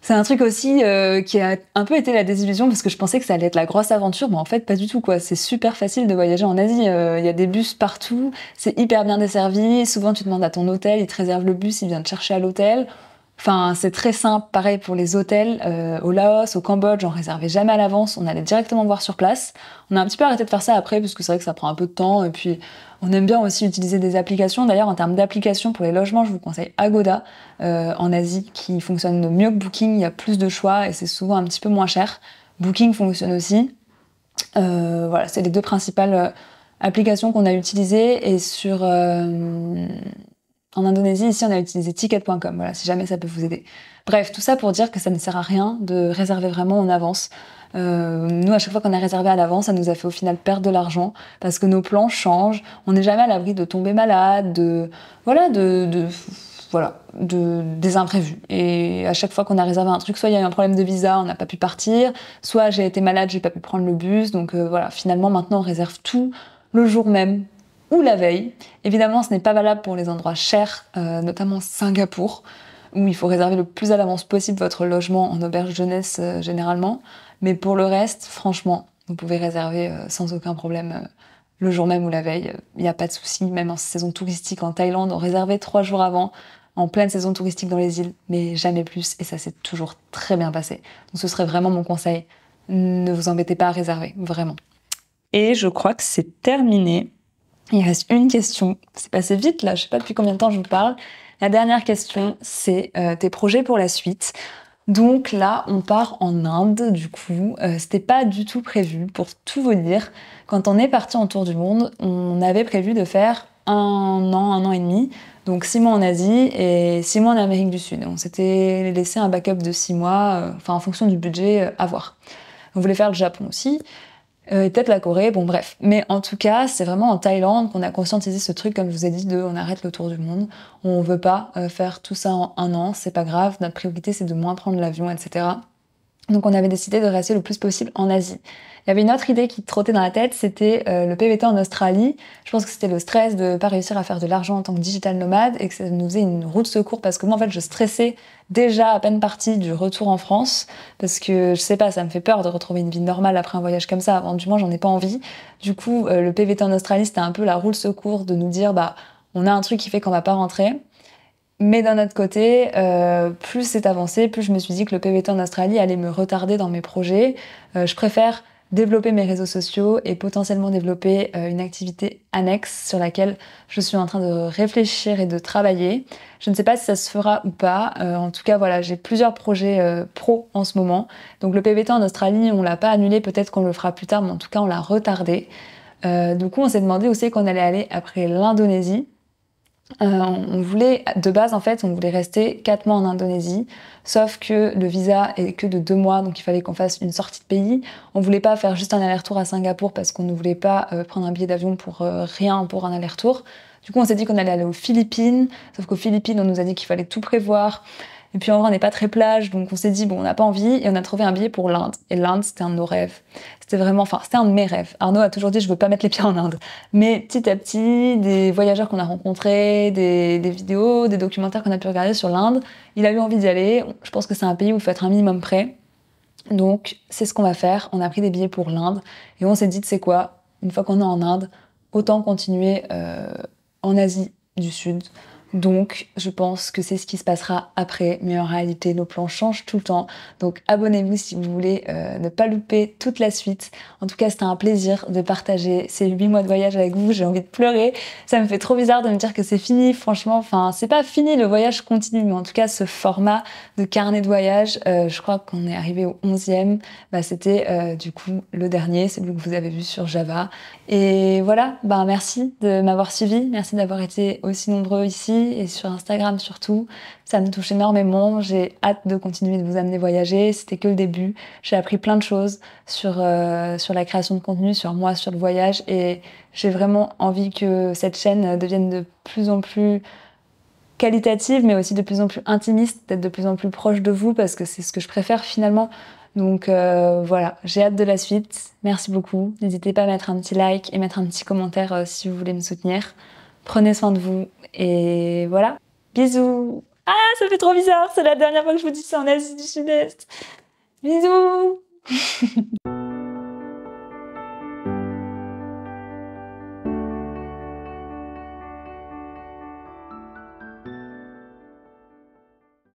C'est un truc aussi euh, qui a un peu été la désillusion parce que je pensais que ça allait être la grosse aventure, mais en fait pas du tout quoi. C'est super facile de voyager en Asie. Euh, il y a des bus partout, c'est hyper bien desservi. Souvent tu demandes à ton hôtel, il te réservent le bus, il vient te chercher à l'hôtel. Enfin, c'est très simple. Pareil pour les hôtels euh, au Laos, au Cambodge, on réservait jamais à l'avance. On allait directement voir sur place. On a un petit peu arrêté de faire ça après puisque c'est vrai que ça prend un peu de temps. Et puis, on aime bien aussi utiliser des applications. D'ailleurs, en termes d'applications pour les logements, je vous conseille Agoda euh, en Asie qui fonctionne mieux que Booking. Il y a plus de choix et c'est souvent un petit peu moins cher. Booking fonctionne aussi. Euh, voilà, c'est les deux principales applications qu'on a utilisées. Et sur en Indonésie, ici, on a utilisé ticket.com, voilà, si jamais ça peut vous aider. Bref, tout ça pour dire que ça ne sert à rien de réserver vraiment en avance. Euh, nous, à chaque fois qu'on a réservé à l'avance, ça nous a fait au final perdre de l'argent parce que nos plans changent. On n'est jamais à l'abri de tomber malade, de voilà, de, voilà, de, des imprévus. Et à chaque fois qu'on a réservé un truc, soit il y a eu un problème de visa, on n'a pas pu partir, soit j'ai été malade, j'ai pas pu prendre le bus. Donc euh, voilà, finalement maintenant on réserve tout le jour même ou la veille. Évidemment, ce n'est pas valable pour les endroits chers, euh, notamment Singapour, où il faut réserver le plus à l'avance possible votre logement en auberge jeunesse euh, généralement. Mais pour le reste, franchement, vous pouvez réserver euh, sans aucun problème le jour même ou la veille. Il n'y a pas de souci, même en saison touristique en Thaïlande, on réservait trois jours avant en pleine saison touristique dans les îles, mais jamais plus, et ça s'est toujours très bien passé. Donc ce serait vraiment mon conseil, ne vous embêtez pas à réserver, vraiment. Et je crois que c'est terminé. Il reste une question. C'est passé vite là, je sais pas depuis combien de temps je vous parle. La dernière question, c'est euh, tes projets pour la suite. Donc là, on part en Inde, du coup. Euh, c'était pas du tout prévu, pour tout vous dire. Quand on est parti en tour du monde, on avait prévu de faire un an, un an et demi. Donc six mois en Asie et six mois en Amérique du Sud. On s'était laissé un backup de six mois, euh, enfin en fonction du budget, à voir. On voulait faire le Japon aussi. Euh, peut-être la Corée, bon bref. Mais en tout cas, c'est vraiment en Thaïlande qu'on a conscientisé ce truc, comme je vous ai dit, de on arrête le tour du monde, on veut pas euh, faire tout ça en un an, c'est pas grave, notre priorité c'est de moins prendre l'avion, etc. Donc on avait décidé de rester le plus possible en Asie. Il y avait une autre idée qui trottait dans la tête, c'était euh, le PVT en Australie. Je pense que c'était le stress de ne pas réussir à faire de l'argent en tant que digital nomade et que ça nous faisait une roue de secours parce que moi en fait je stressais déjà à peine partie du retour en France parce que je sais pas, ça me fait peur de retrouver une vie normale après un voyage comme ça. Avant du moins j'en ai pas envie. Du coup euh, le PVT en Australie c'était un peu la roue de secours de nous dire bah on a un truc qui fait qu'on va pas rentrer. Mais d'un autre côté, euh, plus c'est avancé, plus je me suis dit que le PVT en Australie allait me retarder dans mes projets. Euh, je préfère développer mes réseaux sociaux et potentiellement développer euh, une activité annexe sur laquelle je suis en train de réfléchir et de travailler. Je ne sais pas si ça se fera ou pas. en tout cas, voilà, j'ai plusieurs projets pro en ce moment. Donc le PVT en Australie, on l'a pas annulé, peut-être qu'on le fera plus tard, mais en tout cas, on l'a retardé. du coup, on s'est demandé aussi qu'on allait aller après l'Indonésie. Euh, on voulait, de base en fait, on voulait rester 4 mois en Indonésie, sauf que le visa est que de 2 mois, donc il fallait qu'on fasse une sortie de pays. On voulait pas faire juste un aller-retour à Singapour parce qu'on ne voulait pas euh, prendre un billet d'avion pour euh, rien pour un aller-retour. Du coup, on s'est dit qu'on allait aller aux Philippines, sauf qu'aux Philippines, on nous a dit qu'il fallait tout prévoir. Et puis en vrai, on n'est pas très plage, donc on s'est dit, bon, on n'a pas envie, et on a trouvé un billet pour l'Inde. Et l'Inde, c'était un de nos rêves. C'était vraiment, enfin, c'était un de mes rêves. Arnaud a toujours dit je veux pas mettre les pieds en Inde. Mais petit à petit, des voyageurs qu'on a rencontrés, des, vidéos, des documentaires qu'on a pu regarder sur l'Inde, il a eu envie d'y aller. Je pense que c'est un pays où il faut être un minimum prêt. Donc, c'est ce qu'on va faire. On a pris des billets pour l'Inde et on s'est dit, c'est quoi Une fois qu'on est en Inde, autant continuer euh, en Asie du Sud. Donc, je pense que c'est ce qui se passera après. Mais en réalité, nos plans changent tout le temps. Donc, abonnez-vous si vous voulez euh, ne pas louper toute la suite. En tout cas, c'était un plaisir de partager ces 8 mois de voyage avec vous. J'ai envie de pleurer. Ça me fait trop bizarre de me dire que c'est fini. Franchement, enfin, c'est pas fini. Le voyage continue. Mais en tout cas, ce format de carnet de voyage, euh, je crois qu'on est arrivé au 11e. Bah, c'était euh, du coup le dernier, celui que vous avez vu sur Java. Et voilà, bah, merci de m'avoir suivi. Merci d'avoir été aussi nombreux ici et sur Instagram surtout. Ça me touche énormément. J'ai hâte de continuer de vous amener voyager. C'était que le début. J'ai appris plein de choses euh, sur, la création de contenu, sur moi, sur le voyage. Et j'ai vraiment envie que cette chaîne devienne de plus en plus qualitative, mais aussi de plus en plus intimiste, d'être de plus en plus proche de vous parce que c'est ce que je préfère finalement. Donc euh, voilà, j'ai hâte de la suite. Merci beaucoup. N'hésitez pas à mettre un petit like et mettre un petit commentaire euh, si vous voulez me soutenir. Prenez soin de vous et voilà. Bisous. Ah, ça fait trop bizarre, c'est la dernière fois que je vous dis ça en Asie du Sud-Est. Bisous. <laughs>